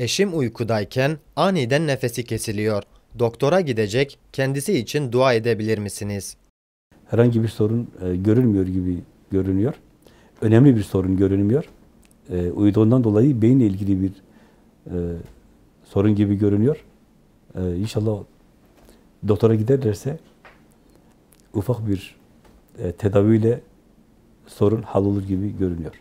Eşim uykudayken aniden nefesi kesiliyor. Doktora gidecek, kendisi için dua edebilir misiniz? Herhangi bir sorun e, görülmüyor gibi görünüyor. Önemli bir sorun görünmüyor. E, uyuduğundan dolayı beyinle ilgili bir e, sorun gibi görünüyor. E, inşallah doktora giderlerse ufak bir e, tedaviyle sorun hallolur gibi görünüyor.